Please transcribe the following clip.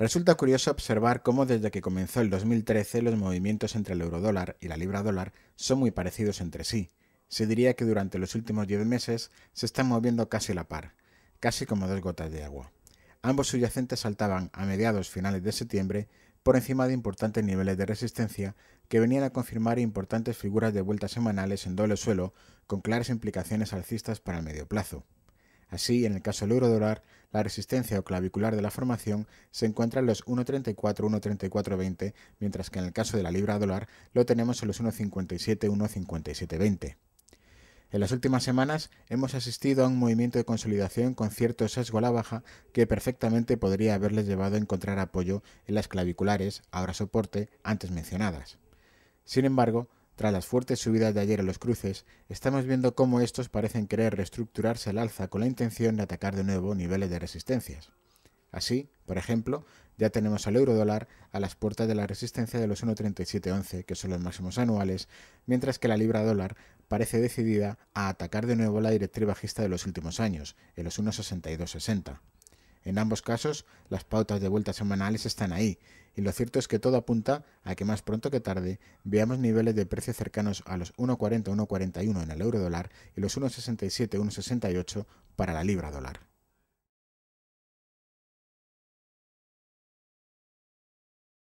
Resulta curioso observar cómo desde que comenzó el 2013 los movimientos entre el euro dólar y la libra dólar son muy parecidos entre sí. Se diría que durante los últimos 10 meses se están moviendo casi a la par, casi como dos gotas de agua. Ambos subyacentes saltaban a mediados finales de septiembre por encima de importantes niveles de resistencia que venían a confirmar importantes figuras de vueltas semanales en doble suelo con claras implicaciones alcistas para el medio plazo. Así, en el caso del euro-dólar, la resistencia o clavicular de la formación se encuentra en los 1.34-1.34.20, mientras que en el caso de la libra dólar lo tenemos en los 1.57-1.57.20. En las últimas semanas hemos asistido a un movimiento de consolidación con cierto sesgo a la baja que perfectamente podría haberles llevado a encontrar apoyo en las claviculares, ahora soporte, antes mencionadas. Sin embargo, tras las fuertes subidas de ayer en los cruces, estamos viendo cómo estos parecen querer reestructurarse al alza con la intención de atacar de nuevo niveles de resistencias. Así, por ejemplo, ya tenemos al euro dólar a las puertas de la resistencia de los 1.3711, que son los máximos anuales, mientras que la libra dólar parece decidida a atacar de nuevo la directriz bajista de los últimos años, en los 1.6260. En ambos casos, las pautas de vueltas semanales están ahí, y lo cierto es que todo apunta a que más pronto que tarde veamos niveles de precios cercanos a los 1,40-1,41 en el euro dólar y los 1,67-1,68 para la libra dólar.